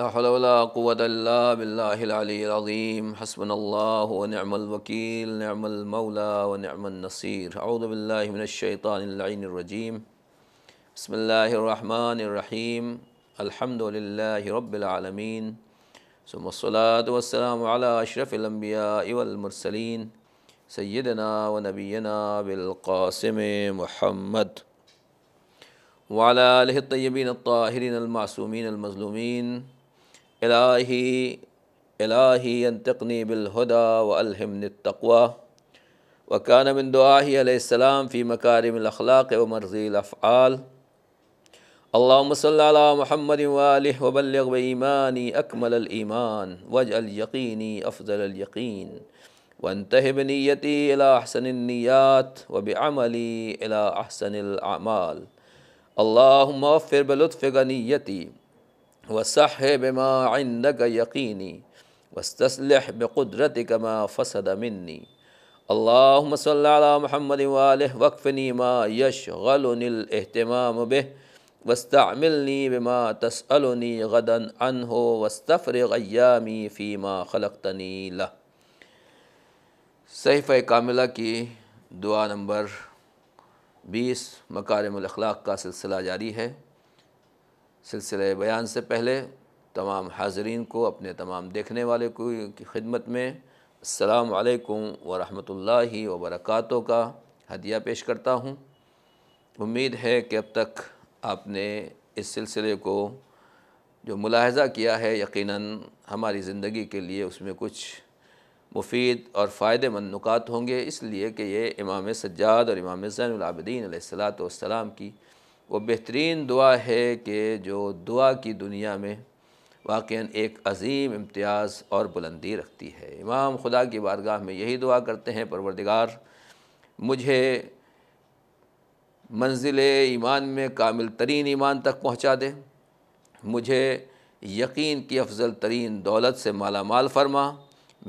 لا حول ولا قوة إلا بالله العلي العظيم حسبنا الله ونعم الوكيل نعم المولى ونعم النصير أعوذ بالله من الشيطان اللعين الرجيم بسم الله الرحمن الرحيم الحمد لله رب العالمين ثم الصلاة والسلام على أشرف الأنبياء والمرسلين سيدنا ونبينا بالقاسم محمد وعلى آله الطيبين الطاهرين المعصومين المظلومين إلهي إلهي ينتقني بالهدى وألهمني التقوى وكان من دعائه عليه السلام في مكارم الأخلاق ومرزي الأفعال اللهم صل على محمد وآله وبلغ بإيماني أكمل الإيمان واجعل يقيني أفضل اليقين وانتهي بنيتي إلى أحسن النيات وبعملي إلى أحسن الأعمال اللهم وفر بلطفك نيتي वसह बमाइंद का यकीनी वस्तस्लह बेदरत कमा फ़सद मिन्नी अल्लाम महमद वाल वक्फ़नी मा यश गलतमाम बह वस्तामिलनी बमा तसअलनी गदन अन हो वस्तफ़रयामी फ़ीमा खलकतनी लह सहीफ़ कामिला की दुआ नंबर बीस मकारमल का सिलसिला जारी है सिलसिले बयान से पहले तमाम हाजरीन को अपने तमाम देखने वाले को की खिदमत में अलकुम वरहमतुल्लाहि वबरकातु का हदिया पेश करता हूँ उम्मीद है कि अब तक आपने इस सिलसिले को जो मुलाहजा किया है यकीनन हमारी ज़िंदगी के लिए उसमें कुछ मुफीद और फ़ायदेमंद नुकात होंगे इसलिए कि ये इमाम सज्जाद और इमाम ज़ैनआबदीन सलात की वो बेहतरीन दुआ है कि जो दुआ की दुनिया में वाक़ एक अजीम इम्तियाज़ और बुलंदी रखती है इमाम खुदा की बारगाह में यही दुआ करते हैं परवरदिगार मुझे मंजिल ईमान में कामिल तरीन ईमान तक पहुँचा दे मुझे यकीन की अफजल तरीन दौलत से माला माल फरमा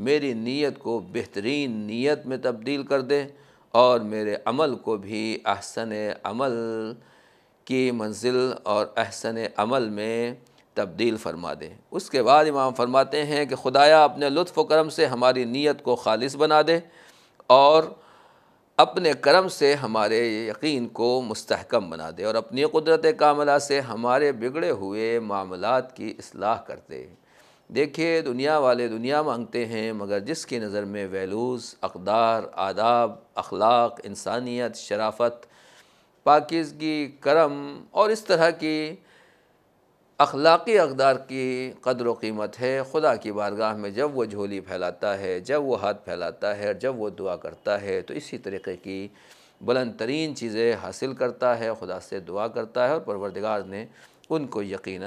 मेरी नीयत को बेहतरीन नीयत में तब्दील कर दे और मेरे अमल को भी अहसन अमल की मंजिल और अहसन अमल में तब्दील फरमा दे उसके बाद इमाम फरमाते हैं कि खुदाया अपने लुत्फ़ करम से हमारी नीयत को खालिस बना दे और अपने करम से हमारे यकीन को मुस्तहकम बना दे और अपनी कुदरत कामला से हमारे बिगड़े हुए मामला की असलाह करते देखिए दुनिया वाले दुनिया मांगते हैं मगर जिसकी नज़र में वैलूज़ अकदार आदाब अखलाक इंसानियत शराफत पाकिजगी करम और इस तरह की अखलाक़ी अकदार की कदर वीमत कीमत है ख़ुदा की बारगाह में जब वो झोली फैलाता है जब वो हाथ फैलाता है जब वो दुआ करता है तो इसी तरीके की बुलंद तरीन चीज़ें हासिल करता है खुदा से दुआ करता है और परवरदगार ने उनको यकीन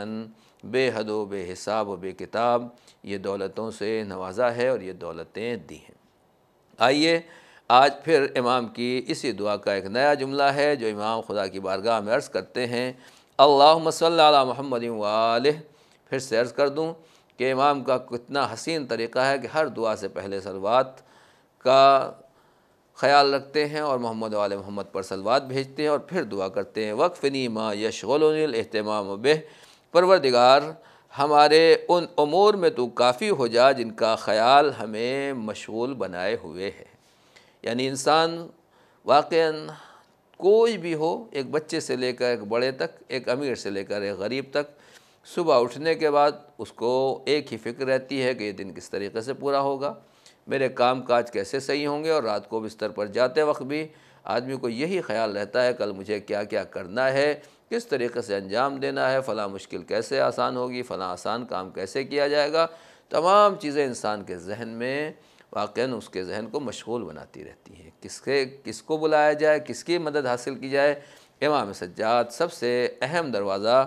बेहद व बेहिसाब व बेकिताब ये दौलतों से नवाजा है और ये दौलतें दी हैं आइए आज फिर इमाम की इसी दुआ का एक नया जुमला है जो इमाम खुदा की बारगाह में अर्ज़ करते हैं अल्लाह मसल महमद वाल फिर से अर्ज़ कर दूँ कि इमाम का कितना हसीन तरीक़ा है कि हर दुआ से पहले सलवात का ख्याल रखते हैं और मोहम्मद वाल मोहम्मद पर सलवात भेजते हैं और फिर दुआ करते हैं वक्फ माँ यशोलतमाम बेह परवरदिगार हमारे उन अमूर में तो काफ़ी हो जा जिनका ख्याल हमें मशगूल बनाए हुए है यानी इंसान वाक़ कोई भी हो एक बच्चे से लेकर एक बड़े तक एक अमीर से लेकर एक गरीब तक सुबह उठने के बाद उसको एक ही फिक्र रहती है कि ये दिन किस तरीके से पूरा होगा मेरे काम काज कैसे सही होंगे और रात को बिस्तर पर जाते वक्त भी आदमी को यही ख्याल रहता है कल मुझे क्या क्या करना है किस तरीके से अंजाम देना है फ़लाँ मुश्किल कैसे आसान होगी फ़लाँ आसान काम कैसे किया जाएगा तमाम चीज़ें इंसान के जहन में वाक़ उसके जहन को मशगूल बनाती रहती हैं किसके किसको बुलाया जाए किसकी मदद हासिल की जाए इमाम सज्जाद सबसे अहम दरवाज़ा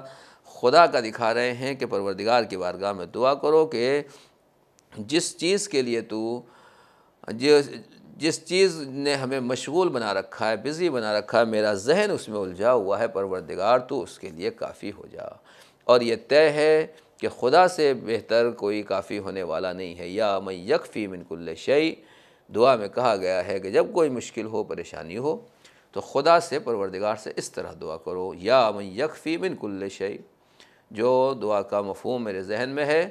खुदा का दिखा रहे हैं कि परवरदिगार की बारगाह में दुआ करो कि जिस चीज़ के लिए तू जिस जिस चीज़ ने हमें मशगूल बना रखा है बिज़ी बना रखा है मेरा जहन उसमें उलझा हुआ है परवरदिगार तो उसके लिए काफ़ी हो जा और ये तय है कि खुदा से बेहतर कोई काफ़ी होने वाला नहीं है या मैं यकफ़ी मिनकुल्ल शई दुआ में कहा गया है कि जब कोई मुश्किल हो परेशानी हो तो खुदा से परवरदिगार से इस तरह दुआ करो या मैं यकफ़ी मिनकुल्ल शई जो दुआ का मफहम मेरे जहन में है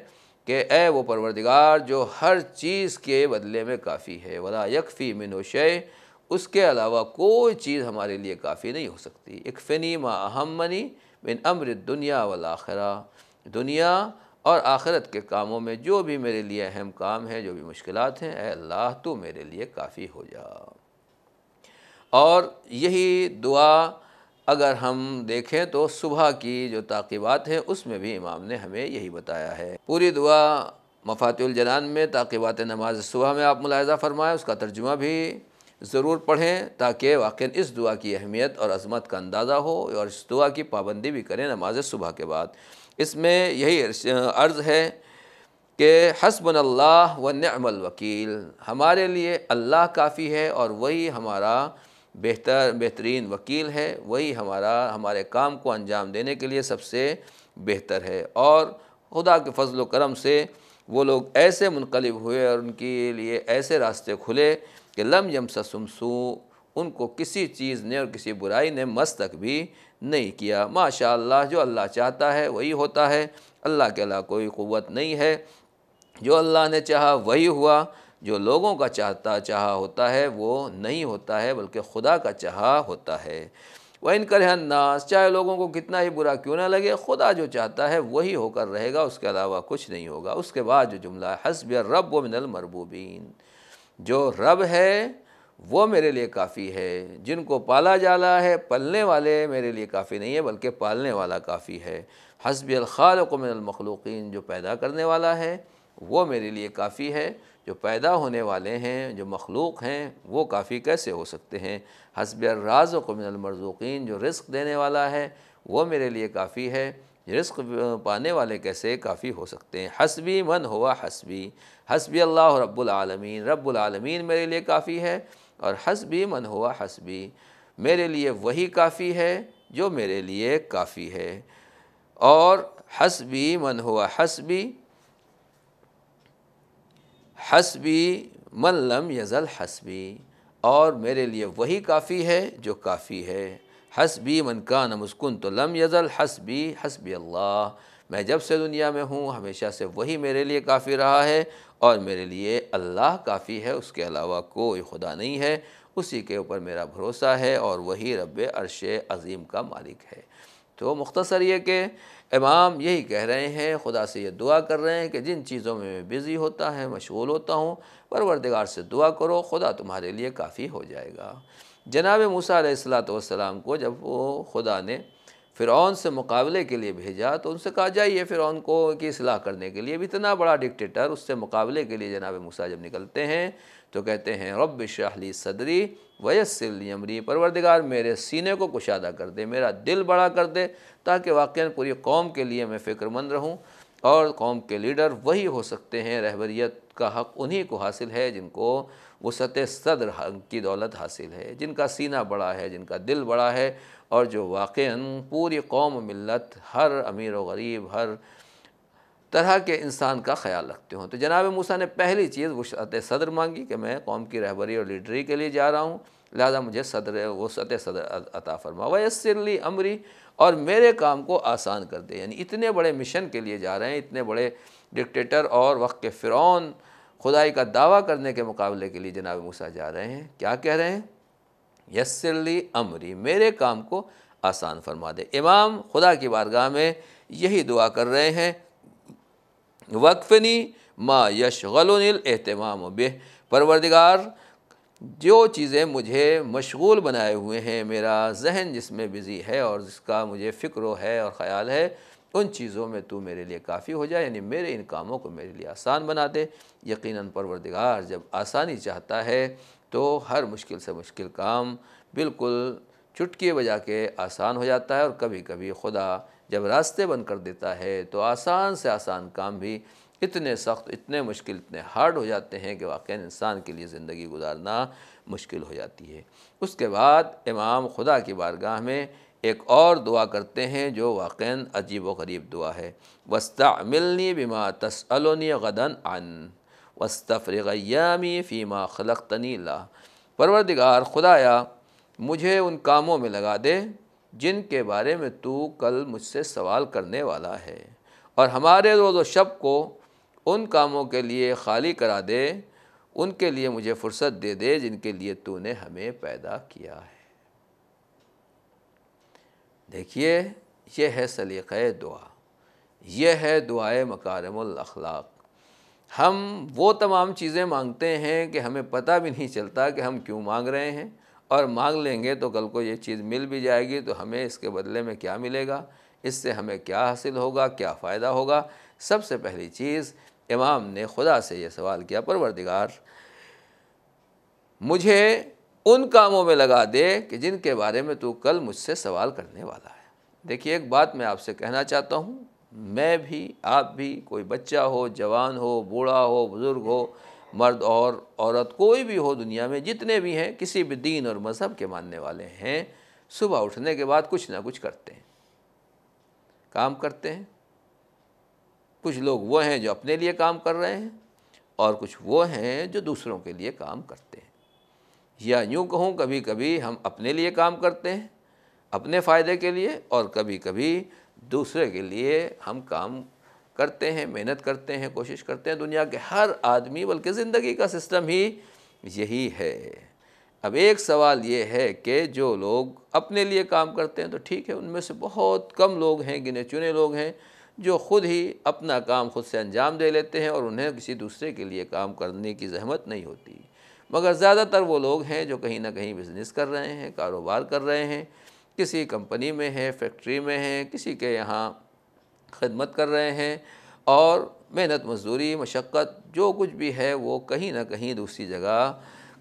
कि ए वो परवरदिगार जो हर चीज़ के बदले में काफ़ी है वला यकफ़ी मिन शय उसके अलावा कोई चीज़ हमारे लिए काफ़ी नहीं हो सकती इकफनी मा अहमनी बिन अमृत दुनिया वाला वलाखरा दुनिया और आखिरत के कामों में जो भी मेरे लिए अहम काम हैं जो भी मुश्किल हैं अल्लाह तो मेरे लिए काफ़ी हो जा और यही दुआ अगर हम देखें तो सुबह की जो ताक़ीबात हैं उसमें भी इमाम ने हमें यही बताया है पूरी दुआ मफातुलजनान में ताक़ीबात नमाज सुबह में आप मुलायजा फरमाएँ उसका तर्जुमा भी ज़रूर पढ़ें ताकि वाक़ इस दुआ की अहमियत और अजमत का अंदाज़ा हो और इस दुआ की पाबंदी भी करें नमाज सुबह के बाद इसमें यही अर्ज़ है कि हसबन अल्लाह व नमल वकील हमारे लिए अल्लाह काफ़ी है और वही हमारा बेहतर बेहतरीन वकील है वही हमारा हमारे काम को अंजाम देने के लिए सबसे बेहतर है और खुदा के फजल करम से वो लोग ऐसे मुनकलब हुए और उनके लिए ऐसे रास्ते खुले कि लम यम ससमसू उनको किसी चीज़ ने और किसी बुराई ने मस्तक भी नहीं किया माशा जो अल्लाह चाहता है वही होता है अल्लाह के अलावा कोई क़वत नहीं है जो अल्लाह ने चाहा वही हुआ जो लोगों का चाहता चाहा होता है वो नहीं होता है बल्कि खुदा का चाहा होता है वह इन करहन्नास चाहे लोगों को कितना ही बुरा क्यों ना लगे खुदा जो चाहता है वही होकर रहेगा उसके अलावा कुछ नहीं होगा उसके बाद जो जुमला हसब रब मिनल मरबूबीन जो रब है वो मेरे लिए काफ़ी है जिनको पाला जाला है पलने वाले मेरे लिए काफ़ी नहीं है बल्कि पालने वाला काफ़ी है हसब अलखालक जो पैदा करने वाला है वो मेरे लिए काफ़ी है जो पैदा होने वाले हैं जो मखलूक हैं वो काफ़ी कैसे हो सकते हैं हसब राज़क जो रिस्क देने वाला है वो मेरे लिए काफ़ी है रिस्क पाने वाले कैसे काफ़ी हो सकते हैं हसबी मन हुआ हसबी हसबी अल्लाह रब्बुल रब्बुलमीन मेरे लिए काफ़ी है और हसबी मन हुआ हसबी मेरे लिए वही काफ़ी है जो मेरे लिए काफ़ी है और हसबी मन हुआ हसबी हसबी मन लम यज़ल हसबी और मेरे लिए वही काफ़ी है जो काफ़ी है हसबी मन का नमस्कुन तो लम यज़ल हसबी हसबी अल्लाह मैं जब से दुनिया में हूँ हमेशा से वही मेरे लिए काफ़ी रहा है और मेरे लिए अल्लाह काफ़ी है उसके अलावा कोई खुदा नहीं है उसी के ऊपर मेरा भरोसा है और वही रब अरश अज़ीम का मालिक है तो मुख्तसर ये कि इमाम यही कह रहे हैं खुदा से ये दुआ कर रहे हैं कि जिन चीज़ों में मैं बिज़ी होता है मशगूल होता हूँ परवरदिगार से दुआ करो खुदा तुम्हारे लिए काफ़ी हो जाएगा जनाब मूसा सलात वसलाम को जब वो खुदा ने फ़िरौन से मुकाबले के लिए भेजा तो उनसे कहा जाइए फ़िरौन को की असलाह करने के लिए भी इतना बड़ा डिक्टेटर उससे मुकाबले के लिए जनाब मूसा जब निकलते हैं तो कहते हैं रब शाहली सदरी वयसली अमरी परवरदिगार मेरे सीने को कुशादा कर दे मेरा दिल बड़ा कर दे ताकि वाक़ पूरी कौम के लिए मैं फ़िक्रमंद रहूँ और कौम के लीडर वही हो सकते हैं रहबरीत का हक़ उन्हीं को हासिल है जिनको वसत सदर की दौलत हासिल है जिनका सीना बड़ा है जिनका दिल बड़ा है और जो वाक़ पूरी कौम मिलत हर अमीर व गरीब हर तरह के इंसान का ख्याल रखते हों तो जनाब मूसा ने पहली चीज़ वसत सदर मांगी कि मैं कौम की रहबरी और लीडरी के लिए जा रहा हूँ लिहाजा मुझे सदर वसत सदर अता फरमा वयसरली अमरी और मेरे काम को आसान कर दे यानी इतने बड़े मिशन के लिए जा रहे हैं इतने बड़े डिक्टेटर और वक्त के फ़िरौन खुदाई का दावा करने के मुकाबले के लिए जनाब मूसा जा रहे हैं क्या कह रहे हैं यसरली अमरी मेरे काम को आसान फरमा दे इमाम खुदा की बारगाह में यही दुआ कर रहे हैं वक्फ़नी माँ यश अहतमाम बेह परवरदिगार जो चीज़ें मुझे मशगूल बनाए हुए हैं मेरा जहन जिसमें बिज़ी है और जिसका मुझे फ़िक्र है और ख़्याल है उन चीज़ों में तू मेरे लिए काफ़ी हो जाए यानी मेरे इन कामों को मेरे लिए आसान बना दे यकीनन परवरदिगार जब आसानी चाहता है तो हर मुश्किल से मुश्किल काम बिल्कुल चुटकी बजा के आसान हो जाता है और कभी कभी खुदा जब रास्ते बंद कर देता है तो आसान से आसान काम भी इतने सख्त इतने मुश्किल इतने हार्ड हो जाते हैं कि वाकई इंसान के लिए ज़िंदगी गुजारना मुश्किल हो जाती है उसके बाद इमाम खुदा की बारगाह में एक और दुआ करते हैं जो वाक़ अजीब व गरीब दुआ है वस्ता मिलनी बिमा तसअलोनी गदन अन वस्तफ़रगयामी फ़ीमा खलक तनीला परवरदिगार खुदाया मुझे उन कामों में लगा दे जिनके बारे में तू कल मुझसे सवाल करने वाला है और हमारे रोज़ शब को उन कामों के लिए खाली करा दे उनके लिए मुझे फ़ुर्सत दे दे जिनके लिए तूने हमें पैदा किया है देखिए यह है सलीक़ दुआ यह है दुआए मकारमलाक हम वो तमाम चीज़ें मांगते हैं कि हमें पता भी नहीं चलता कि हम क्यों मांग रहे हैं और मांग लेंगे तो कल को ये चीज़ मिल भी जाएगी तो हमें इसके बदले में क्या मिलेगा इससे हमें क्या हासिल होगा क्या फ़ायदा होगा सबसे पहली चीज़ इमाम ने खुदा से ये सवाल किया परवरदिगार मुझे उन कामों में लगा दे कि जिनके बारे में तू कल मुझसे सवाल करने वाला है देखिए एक बात मैं आपसे कहना चाहता हूँ मैं भी आप भी कोई बच्चा हो जवान हो बूढ़ा हो बुज़ुर्ग हो मर्द और औरत कोई भी हो दुनिया में जितने भी हैं किसी भी दीन और मज़हब के मानने वाले हैं सुबह उठने के बाद कुछ ना कुछ करते हैं काम करते हैं कुछ लोग वो हैं जो अपने लिए काम कर रहे हैं और कुछ वो हैं जो दूसरों के लिए काम करते हैं या यूँ कहूँ कभी कभी हम अपने लिए काम करते हैं अपने फ़ायदे के लिए और कभी कभी दूसरे के लिए हम काम करते हैं मेहनत करते हैं कोशिश करते हैं दुनिया के हर आदमी बल्कि ज़िंदगी का सिस्टम ही यही है अब एक सवाल ये है कि जो लोग अपने लिए काम करते हैं तो ठीक है उनमें से बहुत कम लोग हैं गिने चुने लोग हैं जो ख़ुद ही अपना काम खुद से अंजाम दे लेते हैं और उन्हें किसी दूसरे के लिए काम करने की जहमत नहीं होती मगर ज़्यादातर वो लोग हैं जो कहीं ना कहीं बिज़नेस कर रहे हैं कारोबार कर रहे हैं किसी कंपनी में है फैक्ट्री में है किसी के यहाँ खदमत कर रहे हैं और मेहनत मजदूरी मशक्क़त जो कुछ भी है वो कहीं ना कहीं दूसरी जगह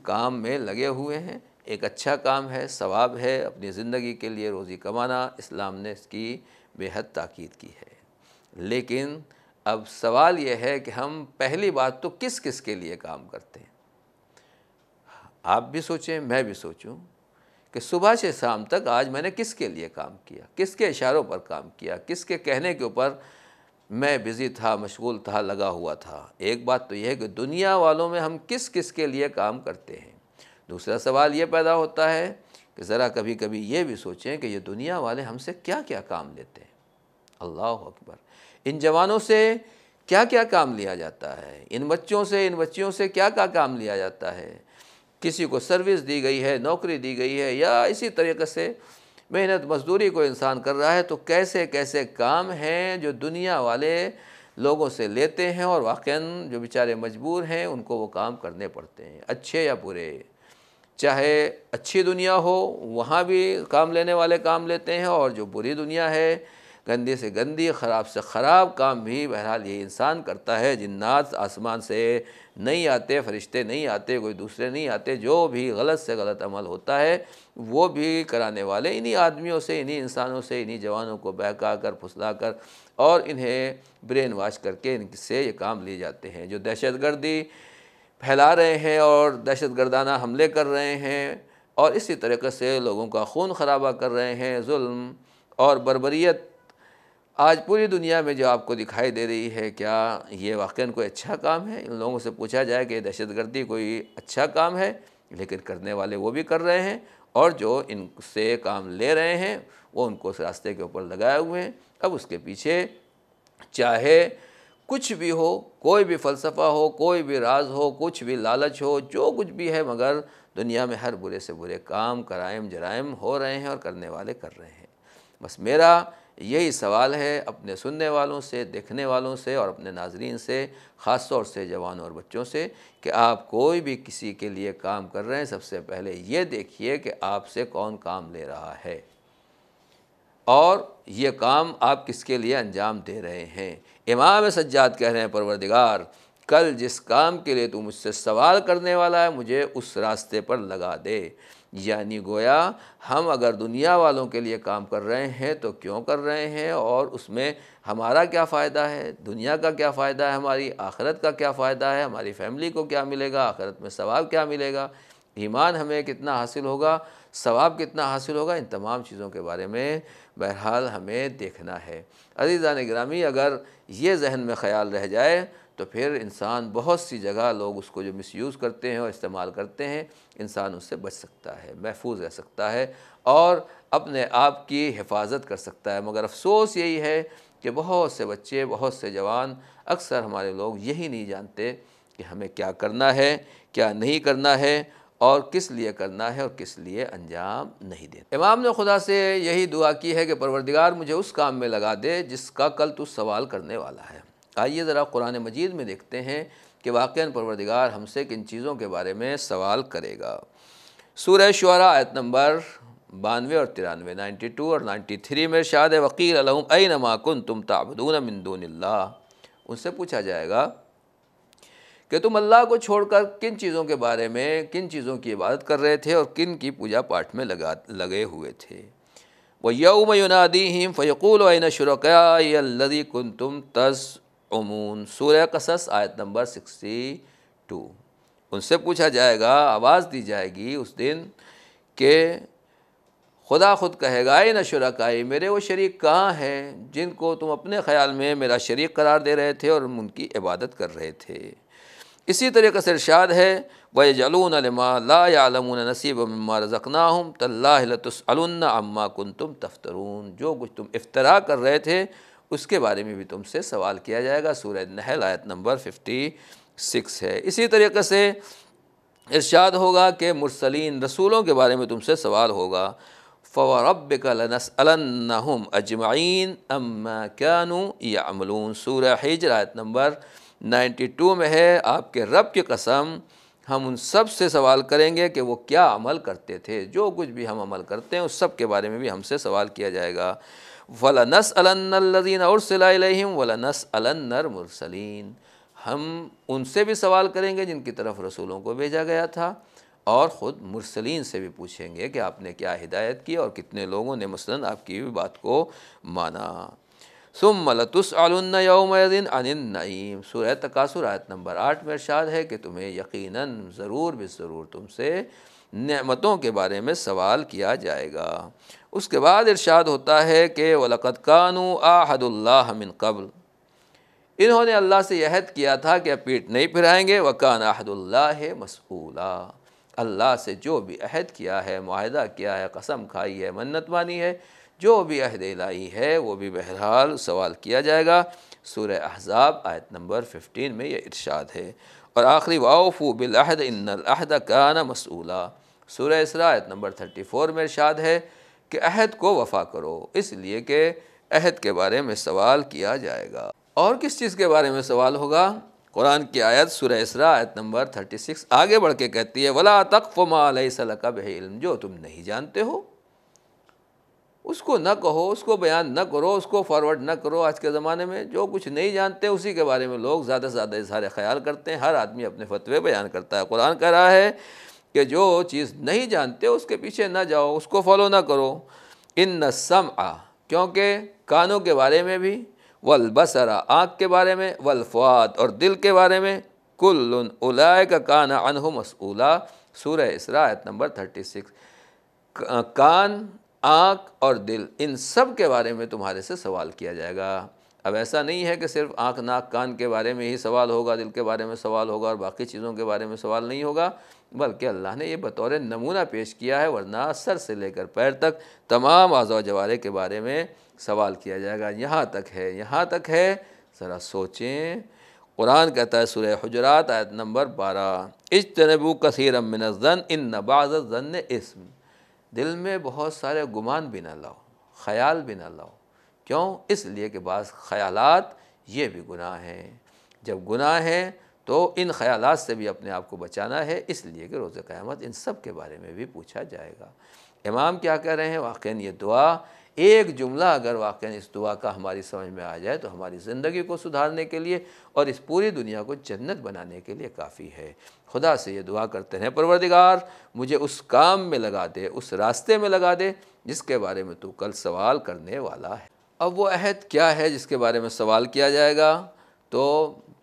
काम में लगे हुए हैं एक अच्छा काम है सवाब है अपनी ज़िंदगी के लिए रोज़ी कमाना इस्लाम ने इसकी बेहद ताक़द की है लेकिन अब सवाल यह है कि हम पहली बात तो किस किस के लिए काम करते हैं आप भी सोचें मैं भी सोचूं कि सुबह से शाम तक आज मैंने किसके लिए काम किया किसके इशारों पर काम किया किसके कहने के ऊपर मैं बिज़ी था मशगूल था लगा हुआ था एक बात तो यह है कि दुनिया वालों में हम किस किस के लिए काम करते हैं दूसरा सवाल ये पैदा होता है कि ज़रा कभी कभी ये भी सोचें कि ये दुनिया वाले हमसे क्या क्या काम लेते हैं अल्लाह अकबर इन जवानों से क्या क्या काम लिया जाता है इन बच्चों से इन बच्चियों से क्या क्या काम लिया जाता है किसी को सर्विस दी गई है नौकरी दी गई है या इसी तरीके से मेहनत मजदूरी को इंसान कर रहा है तो कैसे कैसे काम हैं जो दुनिया वाले लोगों से लेते हैं और वाक़ जो बेचारे मजबूर हैं उनको वो काम करने पड़ते हैं अच्छे या बुरे चाहे अच्छी दुनिया हो वहाँ भी काम लेने वाले काम लेते हैं और जो बुरी दुनिया है गंदे से गंदी ख़राब से ख़राब काम भी बहरहाल ये इंसान करता है जिन्नात आसमान से नहीं आते फरिश्ते नहीं आते कोई दूसरे नहीं आते जो भी गलत से गलत अमल होता है वो भी कराने वाले इन्हीं आदमियों से इन्हीं इंसानों से इन्हीं जवानों को बहका कर फुसला कर और इन्हें ब्रेन वाश करके इनसे ये काम लिए जाते हैं जो दहशतगर्दी फैला रहे हैं और दहशत गर्दाना हमले कर रहे हैं और इसी तरीके से लोगों का खून खराबा कर रहे हैं जुल्म और बरबरीत आज पूरी दुनिया में जो आपको दिखाई दे रही है क्या ये वाक़ कोई अच्छा काम है इन लोगों से पूछा जाए कि दहशतगर्दी कोई अच्छा काम है लेकिन करने वाले वो भी कर रहे हैं और जो इनसे काम ले रहे हैं वो उनको उस रास्ते के ऊपर लगाए हुए हैं अब उसके पीछे चाहे कुछ भी हो कोई भी फ़लसफ़ा हो कोई भी राज हो कुछ भी लालच हो जो कुछ भी है मगर दुनिया में हर बुरे से बुरे काम क्राइम जराइम हो रहे हैं और करने वाले कर रहे हैं बस मेरा यही सवाल है अपने सुनने वालों से देखने वालों से और अपने नाजरीन से ख़ास तौर से जवानों और बच्चों से कि आप कोई भी किसी के लिए काम कर रहे हैं सबसे पहले ये देखिए कि आपसे कौन काम ले रहा है और ये काम आप किसके लिए अंजाम दे रहे हैं इमाम सज्जाद कह रहे हैं परवरदिगार कल जिस काम के लिए तू मुझसे सवाल करने वाला है मुझे उस रास्ते पर लगा दे यानी गोया हम अगर दुनिया वालों के लिए काम कर रहे हैं तो क्यों कर रहे हैं और उसमें हमारा क्या फ़ायदा है दुनिया का क्या फ़ायदा है हमारी आखरत का क्या फ़ायदा है हमारी फैमिली को क्या मिलेगा आखरत में सवाब क्या मिलेगा ईमान हमें कितना हासिल होगा सवाब कितना हासिल होगा इन तमाम चीज़ों के बारे में बहरहाल हमें देखना है अजीज़ान ग्रामी अगर ये जहन में ख़्याल रह जाए तो फिर इंसान बहुत सी जगह लोग उसको जो मिसयूज़ करते हैं और इस्तेमाल करते हैं इंसान उससे बच सकता है महफूज रह सकता है और अपने आप की हिफाजत कर सकता है मगर अफसोस यही है कि बहुत से बच्चे बहुत से जवान अक्सर हमारे लोग यही नहीं जानते कि हमें क्या करना है क्या नहीं करना है और किस लिए करना है और किस लिए अंजाम नहीं देना इमाम ने खुदा से यही दुआ की है कि परवरदिगार मुझे उस काम में लगा दे जिसका कल तू सवाल करने वाला है आइए ज़रा कुरान मजीद में देखते हैं कि वाकया परवरदिगार हमसे किन चीज़ों के बारे में सवाल करेगा सूर्य शुरा आयत नंबर बानवे और तिरानवे नाइन्टी टू और नाइन्टी थ्री में शाद वकील अलहम अई नमाकुन तुम ताबदून मंदून उनसे पूछा जाएगा कि तुम अल्लाह को छोड़कर किन चीज़ों के बारे में किन चीज़ों की इबादत कर रहे थे और किन की पूजा पाठ में लगा लगे हुए थे वह यौम हिम फ़यकूल वन शुरक़ी कुन तुम तस उमून सूर्य कसस आयत नंबर सिक्सटी टू उनसे पूछा जाएगा आवाज़ दी जाएगी उस दिन के खुदा खुद कहेगा ए न शुरकाए मेरे वो शरीक कहाँ हैं जिनको तुम अपने ख्याल में मेरा शरीक करार दे रहे थे और उनकी इबादत कर रहे थे इसी तरीके से इरशाद है वह जलून लालमून नसीब अम्मा रज़कना हम तल्लातुसलन्न अम्मा कुन तुम तफ्तरून जो कुछ तुम इफ्तरा कर रहे थे उसके बारे में भी तुमसे सवाल किया जाएगा सूर नहल आयत नंबर फिफ्टी सिक्स है इसी तरीके से इर्शाद होगा कि मुरसलिन रसूलों के बारे में तुमसे सवाल होगा फ़वरब कलनसलम अजमाइन अम्मा क्यानु या अमलून सूर हिजर आयत नंबर नाइन्टी टू में है आपके रब की कसम हम उन सब से सवाल करेंगे कि वो क्या अमल करते थे जो कुछ भी हम अमल करते हैं उस सब के बारे में भी हमसे सवाल किया जाएगा वला नस और सिलाम वला नस अलन्नर मुरसलिन हम उनसे भी सवाल करेंगे जिनकी तरफ रसूलों को भेजा गया था और ख़ुद मुरसलिन से भी पूछेंगे कि आपने क्या हिदायत की और कितने लोगों ने मसलन आपकी बात को माना सुम मलतुस यौमदिन अनिन नईम सूर तकासुर आयत नंबर आठ में इर्शाद है कि तुम्हें यकीनन ज़रूर ज़रूर तुमसे नमतों के बारे में सवाल किया जाएगा उसके बाद इरशाद होता है कि वलकत कानू आहदुल्लाह मिन कबल इन्होंने अल्लाह से यहद किया था कि अब पीठ नहीं फिराएंगे वकान आहदुल्लाह मसूला अल्लाह से जो भी अहद किया है माहिदा किया है कसम खाई है मन्नत मानी है जो भी अहद इलाही है वो भी बहरहाल सवाल किया जाएगा सूर अहजाब आयत नंबर फिफ्टीन में यह इर्शाद है और आखिरी वाऊफ़ू बिलहद इन्नद काना मसूला सूर इसरा आयत नंबर थर्टी फोर में इर्शाद है कि अहद को वफा करो इसलिए कि अहद के बारे में सवाल किया जाएगा और किस चीज़ के बारे में सवाल होगा कुरान की आयत सुरह इसरा आयत नंबर 36 आगे बढ़ के कहती है वला तकफ मालका बहम जो तुम नहीं जानते हो उसको न कहो उसको बयान न करो उसको फॉरवर्ड न करो आज के ज़माने में जो कुछ नहीं जानते उसी के बारे में लोग ज़्यादा से ज़्यादा इजहार ख्याल करते हैं हर आदमी अपने फतवे बयान करता है कुरान कह रहा है कि जो चीज़ नहीं जानते उसके पीछे ना जाओ उसको फॉलो ना करो इन न सम आ क्योंकि कानों के बारे में भी वल बसरा आँख के बारे में वलफात और दिल के बारे में कुल उलाय का कान अनहु मसूला सूर इसरात नंबर थर्टी सिक्स कान आँख और दिल इन सब के बारे में तुम्हारे से सवाल किया जाएगा अब ऐसा नहीं है कि सिर्फ आँख नाक कान के बारे में ही सवाल होगा दिल के बारे में सवाल होगा और बाकी चीज़ों के बारे में सवाल नहीं होगा बल्कि अल्लाह ने यह बतौर नमूना पेश किया है वरना सर से लेकर पैर तक तमाम आज़ा जवारे के बारे में सवाल किया जाएगा यहाँ तक है यहाँ तक है ज़रा सोचें कुरान कहता है सुरह हजरात आयत नंबर बारह इस तनबू कसर जन इन नबाज जन इसम दिल में बहुत सारे गुमान भी ना लाओ ख्याल भी ना लाओ क्यों इसलिए कि बाज़ ख़यालत ये भी गुनाह हैं जब गुनाह हैं तो इन ख़्याल से भी अपने आप को बचाना है इसलिए कि रोज़ क़्यामत इन सब के बारे में भी पूछा जाएगा इमाम क्या कह रहे हैं वाक़ ये दुआ एक जुमला अगर वाक़ इस दुआ का हमारी समझ में आ जाए तो हमारी ज़िंदगी को सुधारने के लिए और इस पूरी दुनिया को जन्नत बनाने के लिए काफ़ी है खुदा से ये दुआ करते हैं परवरदिगार मुझे उस काम में लगा दे उस रास्ते में लगा दे जिसके बारे में तू कल सवाल करने वाला है अब वो अहद क्या है जिसके बारे में सवाल किया जाएगा तो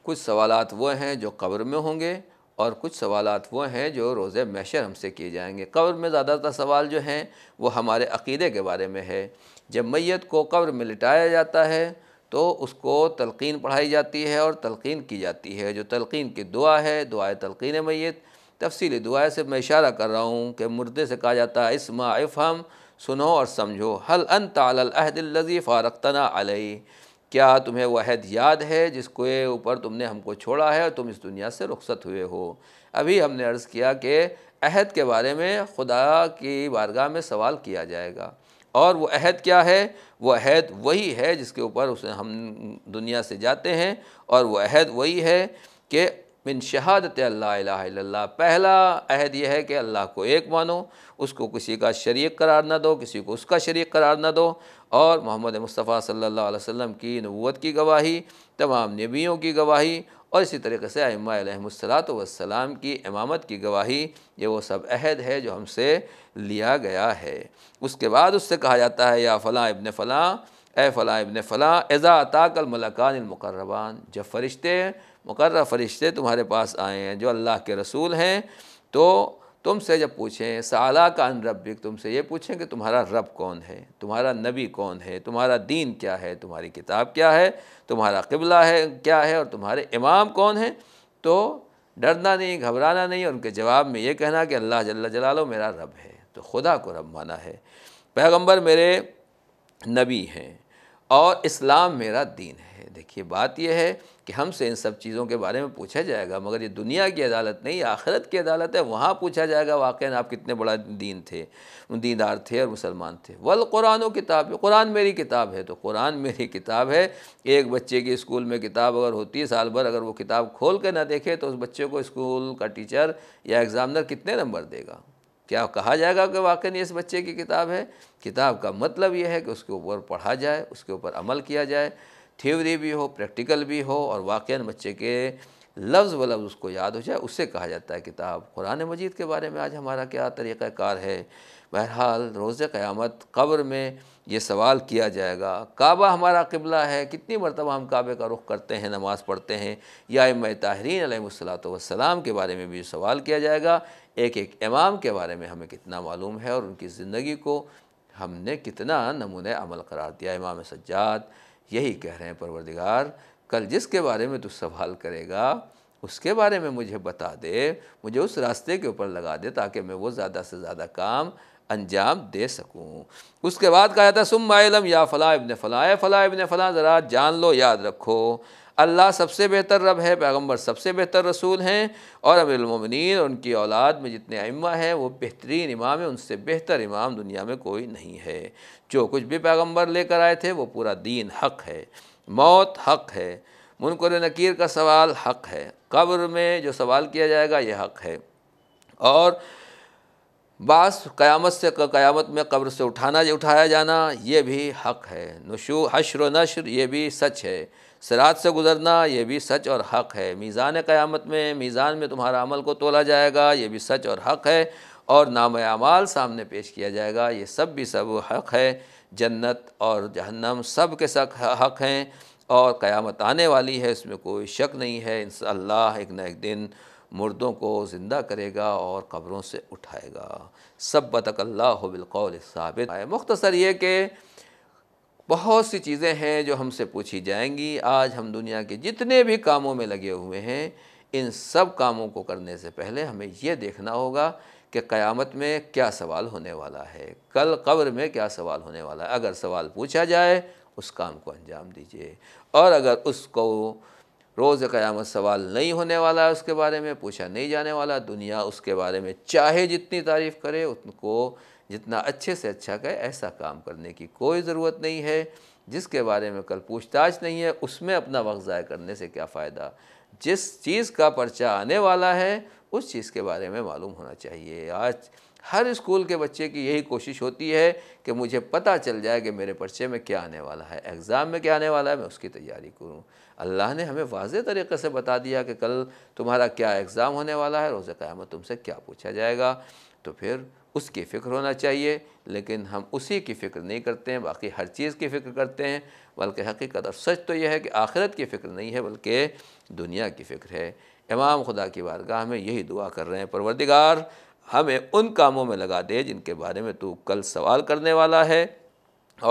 कुछ सवाल वो हैं जो कब्र में होंगे और कुछ सवाल वो हैं जो रोज़ मैशर हमसे किए जाएंगे कब्र में ज़्यादातर सवाल जो हैं वो हमारे अकीदे के बारे में है जब मैत को कब्र में लिटाया जाता है तो उसको तलकिन पढ़ाई जाती है और तलकिन की जाती है जो तलकिन की दुआ है दुआ तलकिन मैत तफसली दुआ से मैं इशारा कर रहा हूँ कि मुर्दे से कहा जाता है इसमा हम सुनो और समझो हल अन ताल अहदलजी फ़ारकतना अलई क्या तुम्हें वह अहद याद है जिसके ऊपर तुमने हमको छोड़ा है और तुम इस दुनिया से रुखसत हुए हो अभी हमने अर्ज़ किया कि अहद के बारे में खुदा की बारगाह में सवाल किया जाएगा और वो अहद क्या है वो अहद वही है जिसके ऊपर उसे हम दुनिया से जाते हैं और वो अहद वही है कि मिन शहादत अल्लाह पहला अहद यह है कि अल्लाह को एक मानो उसको किसी का शरीक करार ना दो किसी को उसका शरीक करार ना दो और मोहम्मद मुस्तफ़ा सल्लल्लाहु अलैहि वसल्लम की नबूत की गवाही तमाम नबियों की गवाही और इसी तरीके से अम्मासलात वसलाम की इमामत की गवाही ये वो सब अहद है जो हमसे लिया गया है उसके बाद उससे कहा जाता है या फ़लाँ इबन फ़लाँ ए फ़लाँ इबन फ़लाँ एज़ा ताकल मलकानमकर्रबान जब फ़रिश्ते मुकर फ़रिश्ते तुम्हारे पास आए हैं जो अल्लाह के रसूल हैं तो तुमसे जब पूछें साला का अन रबिक तुमसे ये पूछें कि तुम्हारा रब कौन है तुम्हारा नबी कौन है तुम्हारा दीन क्या है तुम्हारी किताब क्या है तुम्हारा किबला है क्या है और तुम्हारे इमाम कौन है तो डरना नहीं घबराना नहीं और उनके जवाब में ये कहना कि अल्लाह जल्ला जलालो मेरा रब है तो खुदा को रब माना है पैगंबर मेरे नबी हैं और इस्लाम मेरा दीन है देखिए बात यह है कि हमसे इन सब चीज़ों के बारे में पूछा जाएगा मगर ये दुनिया की अदालत नहीं आखिरत की अदालत है वहाँ पूछा जाएगा वाक़ आप कितने बड़ा दीन थे दीदार थे और मुसलमान थे वल कुरान किताब कुरान मेरी किताब है तो कुरान मेरी किताब है एक बच्चे की स्कूल में किताब अगर होती है साल भर अगर वो किताब खोल के ना देखे तो उस बच्चे को स्कूल का टीचर या एग्ज़ामनर कितने नंबर देगा क्या कहा जाएगा कि वाकई इस बच्चे की किताब है किताब का मतलब यह है कि उसके ऊपर पढ़ा जाए उसके ऊपर अमल किया जाए थ्योरी भी हो प्रैक्टिकल भी हो और वाकई बच्चे के लफ्ज़ व लफ्ज़ उसको याद हो जाए उससे कहा जाता है किताब कुरान मजीद के बारे में आज हमारा क्या तरीक़ाकार है बहरहाल रोज़ क़्यामत कब्र में ये सवाल किया जाएगा काबा हमारा किबला है कितनी मरतबा हम काबे का रुख करते हैं नमाज़ पढ़ते हैं या इम ताहरीन सलाम के बारे में भी सवाल किया जाएगा एक एक इमाम के बारे में हमें कितना मालूम है और उनकी ज़िंदगी को हमने कितना नमूने अमल करार दिया इमाम सज्जाद यही कह रहे हैं परवरदिगार कल जिसके बारे में तू सवाल करेगा उसके बारे में मुझे बता दे मुझे उस रास्ते के ऊपर लगा दे ताकि मैं वो ज़्यादा से ज़्यादा काम अंजाम दे सकूँ उसके बाद कहा जाता है सुम आलम या फ़लाँ इबन फ़ला फ़लाँ इबन फ़लाँ ज़रा जान लो याद रखो अल्लाह सबसे बेहतर रब है पैगम्बर सबसे बेहतर रसूल हैं और अमीरमिन उनकी औलाद में जितने अम्मा हैं वो बेहतरीन इमाम है उनसे बेहतर इमाम दुनिया में कोई नहीं है जो कुछ भी पैगम्बर लेकर आए थे वो पूरा दीन हक है मौत हक है मुनकर नकीर का सवाल हक है कब्र में जो सवाल किया जाएगा यह हक है और बास क़यामत से क़यामत में कब्र से उठाना उठाया जाना ये भी हक है नशु व नशर ये भी सच है सरात से गुज़रना ये भी सच और हक है मीज़ान क़यामत में मीज़ान में तुम्हारा अमल को तोला जाएगा ये भी सच और हक है और नाम अमाल सामने पेश किया जाएगा ये सब भी सब हक है जन्नत और जहन्नम सब के सक हक हैं और क़यामत आने वाली है इसमें कोई शक नहीं है इन एक न एक दिन मुर्दों को ज़िंदा करेगा और कब्रों से उठाएगा सब बतकल्ला बिल्कौल साबित मुख्तसर ये कि बहुत सी चीज़ें हैं जो हमसे पूछी जाएंगी आज हम दुनिया के जितने भी कामों में लगे हुए हैं इन सब कामों को करने से पहले हमें यह देखना होगा कि क़यामत में क्या सवाल होने वाला है कल कब्र में क्या सवाल होने वाला है अगर सवाल पूछा जाए उस काम को अंजाम दीजिए और अगर उसको रोज़ क़यामत सवाल नहीं होने वाला है उसके बारे में पूछा नहीं जाने वाला दुनिया उसके बारे में चाहे जितनी तारीफ़ करे उनको जितना अच्छे से अच्छा कहे ऐसा काम करने की कोई ज़रूरत नहीं है जिसके बारे में कल पूछताछ नहीं है उसमें अपना वक्त ज़ाय करने से क्या फ़ायदा जिस चीज़ का पर्चा आने वाला है उस चीज़ के बारे में मालूम होना चाहिए आज हर स्कूल के बच्चे की यही कोशिश होती है कि मुझे पता चल जाए कि मेरे पर्चे में क्या आने वाला है एग्ज़ाम में क्या आने वाला है मैं उसकी तैयारी करूँ अल्लाह ने हमें वाज तरीके से बता दिया कि कल तुम्हारा क्या एग्ज़ाम होने वाला है रोज़ क़्यामत तुमसे क्या पूछा जाएगा तो फिर उसकी फ़िक्र होना चाहिए लेकिन हम उसी की फ़िक्र नहीं करते हैं बाकी हर चीज़ की फ़िक्र करते हैं बल्कि हकीकत और सच तो यह है कि आखिरत की फ़िक्र नहीं है बल्कि दुनिया की फ़िक्र है इमाम खुदा की बारगाह में यही दुआ कर रहे हैं परवरदिगार हमें उन कामों में लगा दे जिनके बारे में तू कल सवाल करने वाला है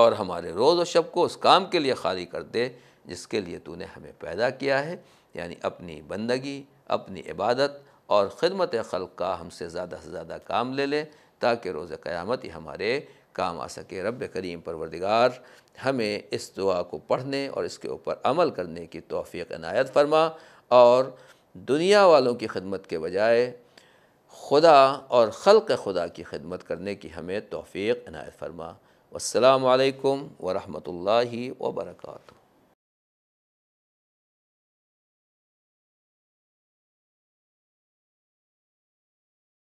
और हमारे रोज़ व शब को उस काम के लिए खाली कर दे जिसके लिए तूने हमें पैदा किया है यानी अपनी बंदगी अपनी इबादत और ख़िदमत खल का हमसे ज़्यादा से ज़्यादा काम ले ले ताकि रोज़ क़्यामत ही हमारे काम आ सके रब करीम परवरदिगार हमें इस दुआ को पढ़ने और इसके ऊपर अमल करने की तोफ़ी अनायत फरमा और दुनिया वालों की खिदमत के बजाय खुदा और ख़ल्क़ खुदा की खिदमत करने की हमें तोफ़ी इनायत फरमा असलकम वरहमल वर्का